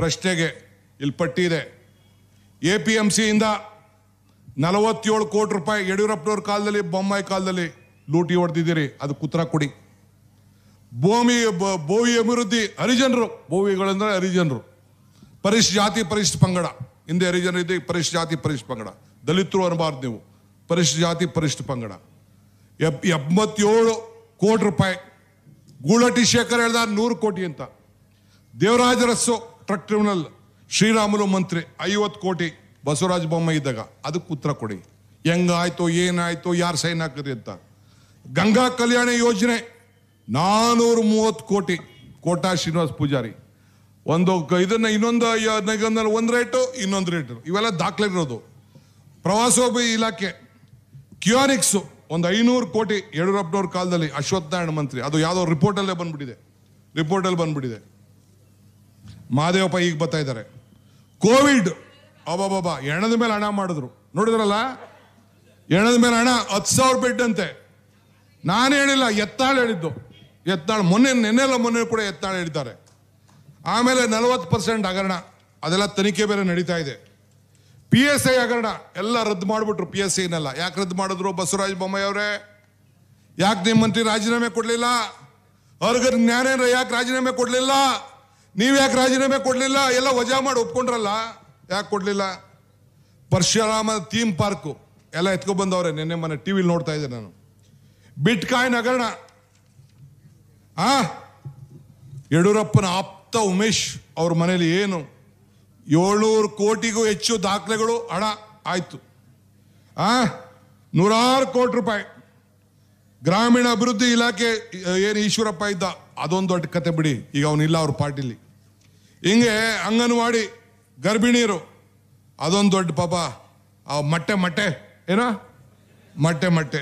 ಪ್ರಶ್ನೆಗೆ ಇಲ್ಲಿ ಪಟ್ಟಿದೆ ಎ ಪಿ ಎಮ್ ಸಿಯಿಂದ ನಲವತ್ತೇಳು ಕೋಟಿ ರೂಪಾಯಿ ಯಡಿಯೂರಪ್ಪನವ್ರ ಕಾಲದಲ್ಲಿ ಬೊಮ್ಮಾಯಿ ಕಾಲದಲ್ಲಿ ಲೂಟಿ ಹೊಡೆದಿದ್ದೀರಿ ಅದು ಕುತ್ರ ಕೊಡಿ ಭೂಮಿ ಭೂಮಿ ಅಭಿವೃದ್ಧಿ ಹರಿಜನರು ಭೂಮಿಗಳಂದ್ರೆ ಹರಿಜನರು ಪರಿಶ್ ಜಾತಿ ಪರಿಷ್ಠ ಪಂಗಡ ಹಿಂದೆ ಹರಿಜನರು ಇದ್ದೀವಿ ಪರಿಶ್ ಜಾತಿ ಪರಿಷ್ಠ ಪಂಗಡ ದಲಿತರು ಅನ್ಬಾರ್ದು ನೀವು ಪರಿಶ್ ಜಾತಿ ಪರಿಶ್ ಪಂಗಡ ಎಪ್ ಎಂಬತ್ತೇಳು ಕೋಟಿ ರೂಪಾಯಿ ಗೂಳಟಿ ಶೇಖರ್ ಹೇಳ್ದ ನೂರು ಕೋಟಿ ಅಂತ ದೇವರಾಜರಸ್ಸು ಟ್ರಕ್ ಟ್ರಿಬ್ಯುನಲ್ ಶ್ರೀರಾಮುಲು ಮಂತ್ರಿ ಐವತ್ತು ಕೋಟಿ ಬಸವರಾಜ ಬೊಮ್ಮಾಯಿ ಇದ್ದಾಗ ಅದಕ್ಕೆ ಉತ್ತರ ಕೊಡಿ ಹೆಂಗಾಯ್ತು ಏನಾಯ್ತು ಯಾರು ಸೈನ್ ಹಾಕಿದ್ರಿ ಅಂತ ಗಂಗಾ ಕಲ್ಯಾಣ ಯೋಜನೆ ನಾನೂರು ಮೂವತ್ತು ಕೋಟಿ ಕೋಟಾ ಶ್ರೀನಿವಾಸ ಪೂಜಾರಿ ಒಂದು ಇದನ್ನ ಇನ್ನೊಂದು ಒಂದು ರೇಟು ಇನ್ನೊಂದು ರೇಟು ಇವೆಲ್ಲ ದಾಖಲೆ ಇರೋದು ಪ್ರವಾಸೋಭಿ ಇಲಾಖೆ ಕ್ಯೂರಿಕ್ಸ್ ಒಂದು ಐನೂರು ಕೋಟಿ ಯಡಿಯೂರಪ್ಪನವ್ರ ಕಾಲದಲ್ಲಿ ಅಶ್ವತ್ಥನಾರಾಯಣ ಮಂತ್ರಿ ಅದು ಯಾವುದೋ ರಿಪೋರ್ಟಲ್ಲೇ ಬಂದ್ಬಿಟ್ಟಿದೆ ರಿಪೋರ್ಟಲ್ಲಿ ಬಂದ್ಬಿಟ್ಟಿದೆ ಮಹಾದೇವಪ್ಪ ಈಗ ಬರ್ತಾ ಇದ್ದಾರೆ ಕೋವಿಡ್ ಅಬಾಬಾ ಎಣದ ಮೇಲೆ ಹಣ ಮಾಡಿದ್ರು ನೋಡಿದ್ರಲ್ಲ ಎಣದ ಮೇಲೆ ಹಣ ಹತ್ತು ಸಾವಿರ ಬೆಡ್ಡಂತೆ ನಾನು ಹೇಳಿಲ್ಲ ಎತ್ತಾಳು ಹೇಳಿದ್ದು ಎತ್ತಾಳು ಮೊನ್ನೆ ನೆನ್ನೆಲ್ಲ ಮೊನ್ನೆ ಕೂಡ ಎತ್ತಾಳು ಹೇಳಿದ್ದಾರೆ ಆಮೇಲೆ ನಲವತ್ತು ಪರ್ಸೆಂಟ್ ಹಗರಣ ಅದೆಲ್ಲ ತನಿಖೆ ಬೇರೆ ನಡೀತಾ ಇದೆ ಪಿ ಎಸ್ ಐ ಹಗರಣ ಎಲ್ಲ ರದ್ದು ಮಾಡಿಬಿಟ್ರು ಪಿ ಎಸ್ ಐನೆಲ್ಲ ಯಾಕೆ ರದ್ದು ಮಾಡಿದ್ರು ಬಸವರಾಜ ಬೊಮ್ಮಾಯಿ ಅವರೇ ಯಾಕೆ ನಿಮ್ಮ ಮಂತ್ರಿ ರಾಜೀನಾಮೆ ಕೊಡಲಿಲ್ಲ ಅವ್ರಿಗೆ ಜ್ಞಾನೇಂದ್ರ ಯಾಕೆ ರಾಜೀನಾಮೆ ಕೊಡಲಿಲ್ಲ ನೀವು ಯಾಕೆ ರಾಜೀನಾಮೆ ಕೊಡಲಿಲ್ಲ ಎಲ್ಲ ವಜಾ ಮಾಡಿ ಒಪ್ಕೊಂಡ್ರಲ್ಲ ಯಾಕೆ ಕೊಡಲಿಲ್ಲ ಪರಶುರಾಮ ಥೀಮ್ ಪಾರ್ಕು ಎಲ್ಲ ಎತ್ಕೊಬಂದವ್ರೆ ನಿನ್ನೆ ಮನೆ ಟಿ ವಿಲಿ ನೋಡ್ತಾ ಇದ್ದೆ ನಾನು ಬಿಟ್ಕಾಯಿನ್ ಹಗರಣ ಆ ಯಡಿಯೂರಪ್ಪನ ಆಪ್ತ ಉಮೇಶ್ ಅವ್ರ ಮನೇಲಿ ಏನು ಏಳ್ನೂರು ಕೋಟಿಗೂ ಹೆಚ್ಚು ದಾಖಲೆಗಳು ಹಣ ಆಯಿತು ಆ ನೂರಾರು ಕೋಟಿ ರೂಪಾಯಿ ಗ್ರಾಮೀಣ ಅಭಿವೃದ್ಧಿ ಇಲಾಖೆ ಏನು ಈಶ್ವರಪ್ಪ ಇದ್ದ ಅದೊಂದು ದೊಡ್ಡ ಕತೆ ಬಿಡಿ ಈಗ ಅವನಿಲ್ಲ ಅವ್ರ ಪಾರ್ಟಿಲಿ ಹಿಂಗೆ ಅಂಗನವಾಡಿ ಗರ್ಭಿಣಿಯರು ಅದೊಂದು ದೊಡ್ಡ ಪಾಪ ಆ ಮಟ್ಟೆ ಮಟ್ಟೆ ಏನ ಮಟ್ಟೆ ಮಟ್ಟೆ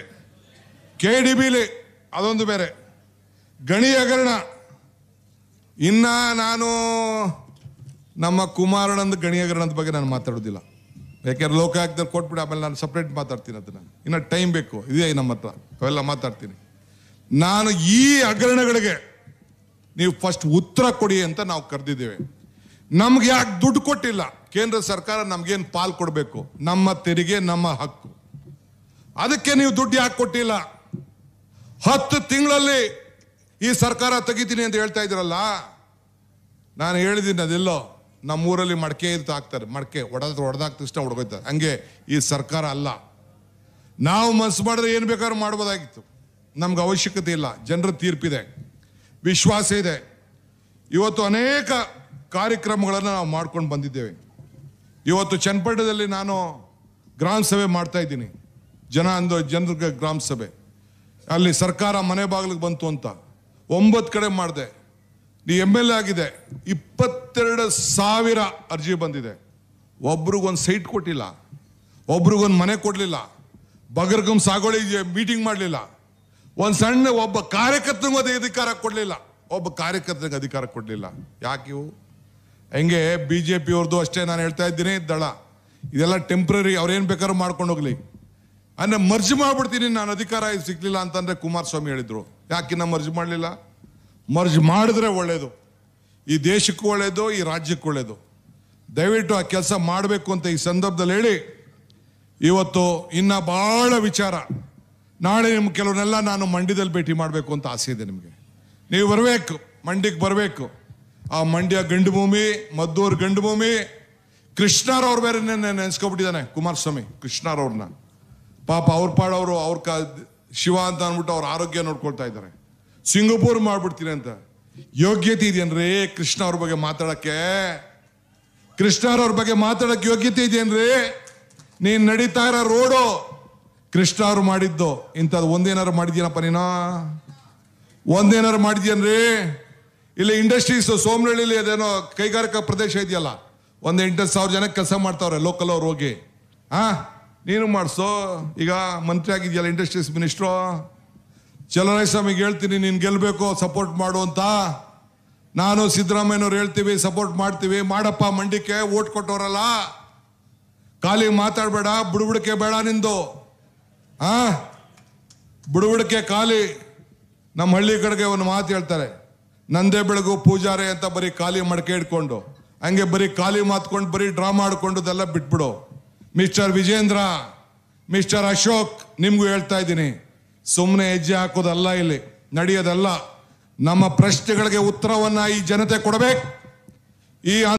ಕೆ ಡಿ ಬಿಲಿ ಅದೊಂದು ಬೇರೆ ಗಣಿ ಹಗರಣ ಇನ್ನ ನಾನು ನಮ್ಮ ಕುಮಾರಣ್ಣಂದು ಗಣಿ ಹಗರಣದ ಬಗ್ಗೆ ನಾನು ಮಾತಾಡೋದಿಲ್ಲ ಯಾಕೆಂದ್ರೆ ಲೋಕಾಯುಕ್ತದಲ್ಲಿ ಕೊಟ್ಬಿಡಿ ಆಮೇಲೆ ನಾನು ಸಪ್ರೇಟ್ ಮಾತಾಡ್ತೀನಿ ಅದನ್ನ ಇನ್ನ ಟೈಮ್ ಬೇಕು ಇದೇ ನಮ್ಮ ಹತ್ರ ಅವೆಲ್ಲ ಮಾತಾಡ್ತೀನಿ ನಾನು ಈ ಹಗರಣಗಳಿಗೆ ನೀವು ಫಸ್ಟ್ ಉತ್ತರ ಕೊಡಿ ಅಂತ ನಾವು ಕರೆದಿದ್ದೇವೆ ನಮ್ಗೆ ಯಾಕೆ ದುಡ್ಡು ಕೊಟ್ಟಿಲ್ಲ ಕೇಂದ್ರ ಸರ್ಕಾರ ನಮ್ಗೇನು ಪಾಲ್ ಕೊಡಬೇಕು ನಮ್ಮ ತೆರಿಗೆ ನಮ್ಮ ಹಕ್ಕು ಅದಕ್ಕೆ ನೀವು ದುಡ್ಡು ಯಾಕೆ ಕೊಟ್ಟಿಲ್ಲ ಹತ್ತು ತಿಂಗಳಲ್ಲಿ ಈ ಸರ್ಕಾರ ತೆಗಿತೀನಿ ಅಂತ ಹೇಳ್ತಾ ಇದ್ರಲ್ಲ ನಾನು ಹೇಳಿದ್ದೀನಿ ಅದೆಲ್ಲೋ ಊರಲ್ಲಿ ಮಡಕೆ ಇರ್ತಾ ಹಾಕ್ತಾರೆ ಮಡಕೆ ಒಡೆದ ಒಡೆದಾಗ್ತಿಷ್ಟ ಹೊಡ್ಕೋತಾರೆ ಹಂಗೆ ಈ ಸರ್ಕಾರ ಅಲ್ಲ ನಾವು ಮನಸ್ಸು ಮಾಡಿದ್ರೆ ಏನು ಬೇಕಾದ್ರೂ ಮಾಡ್ಬೋದಾಗಿತ್ತು ನಮ್ಗೆ ಅವಶ್ಯಕತೆ ಇಲ್ಲ ಜನರ ತೀರ್ಪಿದೆ ವಿಶ್ವಾಸ ಇದೆ ಇವತ್ತು ಅನೇಕ ಕಾರ್ಯಕ್ರಮಗಳನ್ನು ನಾವು ಮಾಡ್ಕೊಂಡು ಬಂದಿದ್ದೇವೆ ಇವತ್ತು ಚನ್ನಪಟ್ಟಣದಲ್ಲಿ ನಾನು ಗ್ರಾಮ ಸಭೆ ಮಾಡ್ತಾ ಇದ್ದೀನಿ ಜನ ಅಂದು ಜನರಿಗೆ ಗ್ರಾಮ ಸಭೆ ಅಲ್ಲಿ ಸರ್ಕಾರ ಮನೆ ಬಾಗಿಲಿಗೆ ಬಂತು ಅಂತ ಒಂಬತ್ತು ಕಡೆ ಮಾಡಿದೆ ನೀ ಎಮ್ ಎಲ್ ಎ ಆಗಿದೆ ಇಪ್ಪತ್ತೆರಡು ಸಾವಿರ ಅರ್ಜಿ ಬಂದಿದೆ ಒಬ್ರಿಗೊಂದು ಸೈಟ್ ಕೊಟ್ಟಿಲ್ಲ ಒಬ್ರಿಗೊಂದು ಮನೆ ಕೊಡಲಿಲ್ಲ ಬಗರ್ಗಮ್ ಸಾಗೋಳಿ ಮೀಟಿಂಗ್ ಮಾಡಲಿಲ್ಲ ಒಂದು ಸಣ್ಣ ಒಬ್ಬ ಕಾರ್ಯಕರ್ತನಿಗೂ ಅದೇ ಅಧಿಕಾರ ಕೊಡಲಿಲ್ಲ ಒಬ್ಬ ಕಾರ್ಯಕರ್ತನಿಗೆ ಅಧಿಕಾರ ಕೊಡಲಿಲ್ಲ ಯಾಕೆ ಇವು ಹಂಗೆ ಬಿ ಜೆ ಪಿಯವ್ರದ್ದು ಅಷ್ಟೇ ನಾನು ಹೇಳ್ತಾ ಇದ್ದೀನಿ ದಳ ಇದೆಲ್ಲ ಟೆಂಪ್ರರಿ ಅವ್ರೇನು ಬೇಕಾದ್ರೂ ಮಾಡ್ಕೊಂಡು ಹೋಗ್ಲಿ ಅಂದರೆ ಮರ್ಜಿ ಮಾಡಿಬಿಡ್ತೀನಿ ನಾನು ಅಧಿಕಾರ ಸಿಗ್ಲಿಲ್ಲ ಅಂತಂದರೆ ಕುಮಾರಸ್ವಾಮಿ ಹೇಳಿದರು ಯಾಕಿನ್ನ ಮರ್ಜಿ ಮಾಡಲಿಲ್ಲ ಮರ್ಜಿ ಮಾಡಿದ್ರೆ ಒಳ್ಳೆಯದು ಈ ದೇಶಕ್ಕೂ ಒಳ್ಳೆಯದು ಈ ರಾಜ್ಯಕ್ಕೂ ಒಳ್ಳೆಯದು ದಯವಿಟ್ಟು ಆ ಕೆಲಸ ಮಾಡಬೇಕು ಅಂತ ಈ ಸಂದರ್ಭದಲ್ಲಿ ಹೇಳಿ ಇವತ್ತು ಇನ್ನು ಭಾಳ ವಿಚಾರ ನಾಳೆ ನಿಮ್ಮ ಕೆಲವನ್ನೆಲ್ಲ ನಾನು ಮಂಡ್ಯದಲ್ಲಿ ಭೇಟಿ ಮಾಡಬೇಕು ಅಂತ ಆಸೆ ಇದೆ ನಿಮಗೆ ನೀವು ಬರಬೇಕು ಮಂಡ್ಯಕ್ಕೆ ಬರಬೇಕು ಆ ಮಂಡ್ಯ ಗಂಡು ಭೂಮಿ ಮದ್ದೂರ್ ಗಂಡು ಭೂಮಿ ಕೃಷ್ಣಾರವ್ರು ಬೇರೆ ನೆನೆಸ್ಕೊಬಿಟ್ಟಿದ್ದಾನೆ ಕುಮಾರಸ್ವಾಮಿ ಕೃಷ್ಣಾರವ್ರನ್ನ ಪಾಪ ಅವ್ರ ಪಾಡವರು ಅವ್ರ ಕ ಶಿವ ಅಂತ ಅಂದ್ಬಿಟ್ಟು ಅವ್ರ ಆರೋಗ್ಯ ನೋಡ್ಕೊಳ್ತಾ ಇದ್ದಾರೆ ಸಿಂಗಪುರ್ ಮಾಡ್ಬಿಡ್ತೀನಿ ಅಂತ ಯೋಗ್ಯತೆ ಇದೆಯನ್ರಿ ಕೃಷ್ಣ ಅವ್ರ ಬಗ್ಗೆ ಮಾತಾಡಕ್ಕೆ ಕೃಷ್ಣಾರವ್ರ ಬಗ್ಗೆ ಮಾತಾಡಕ್ಕೆ ಯೋಗ್ಯತೆ ಇದೆಯನ್ರಿ ನೀನ್ ನಡೀತಾ ಇರೋ ರೋಡು ಕೃಷ್ಣ ಅವ್ರು ಮಾಡಿದ್ದು ಇಂಥದ್ದು ಒಂದೇನಾರು ಮಾಡಿದೀನಪ್ಪ ನೀನು ಒಂದೇನಾರು ಮಾಡಿದ್ಯನ್ರಿ ಇಲ್ಲಿ ಇಂಡಸ್ಟ್ರೀಸ್ ಸೋಮನಹಳ್ಳಿಲಿ ಅದೇನೋ ಕೈಗಾರಿಕಾ ಪ್ರದೇಶ ಇದೆಯಲ್ಲ ಒಂದು ಎಂಟು ಸಾವಿರ ಜನ ಕೆಲಸ ಮಾಡ್ತಾವ್ರೆ ಲೋಕಲ್ ಅವ್ರು ಹೋಗಿ ಆ ನೀನು ಮಾಡಿಸೋ ಈಗ ಮಂತ್ರಿ ಆಗಿದೆಯಲ್ಲ ಇಂಡಸ್ಟ್ರೀಸ್ ಮಿನಿಸ್ಟ್ರು ಸ್ವಾಮಿಗೆ ಹೇಳ್ತೀನಿ ನೀನು ಗೆಲ್ಲಬೇಕು ಸಪೋರ್ಟ್ ಮಾಡು ಅಂತ ನಾನು ಸಿದ್ದರಾಮಯ್ಯನವ್ರು ಹೇಳ್ತೀವಿ ಸಪೋರ್ಟ್ ಮಾಡ್ತೀವಿ ಮಾಡಪ್ಪ ಮಂಡಿಕೆ ಓಟ್ ಕೊಟ್ಟವರಲ್ಲ ಖಾಲಿ ಮಾತಾಡಬೇಡ ಬುಡುಬುಡಿಕೆ ಬೇಡ ನಿಂದು ಆ ಬುಡುಬುಡಿಕೆ ಖಾಲಿ ನಮ್ಮ ಹಳ್ಳಿ ಕಡೆಗೆ ಒಂದು ಮಾತು ಹೇಳ್ತಾರೆ ನಂದೇ ಬೆಳಗು ಪೂಜಾರಿ ಅಂತ ಬರೀ ಖಾಲಿ ಮಡಕೆ ಇಟ್ಕೊಂಡು ಹಂಗೆ ಬರೀ ಖಾಲಿ ಮಾತ್ಕೊಂಡು ಬರೀ ಡ್ರಾ ಅದೆಲ್ಲ ಬಿಟ್ಬಿಡು ಮಿಸ್ಟರ್ ವಿಜೇಂದ್ರ ಮಿಸ್ಟರ್ ಅಶೋಕ್ ನಿಮ್ಗೂ ಹೇಳ್ತಾ ಇದ್ದೀನಿ ಸುಮ್ಮನೆ ಹೆಜ್ಜೆ ಹಾಕೋದಲ್ಲ ಇಲ್ಲಿ ನಡೆಯೋದಲ್ಲ ನಮ್ಮ ಪ್ರಶ್ನೆಗಳಿಗೆ ಉತ್ತರವನ್ನ ಈ ಜನತೆ ಕೊಡಬೇಕು ಈ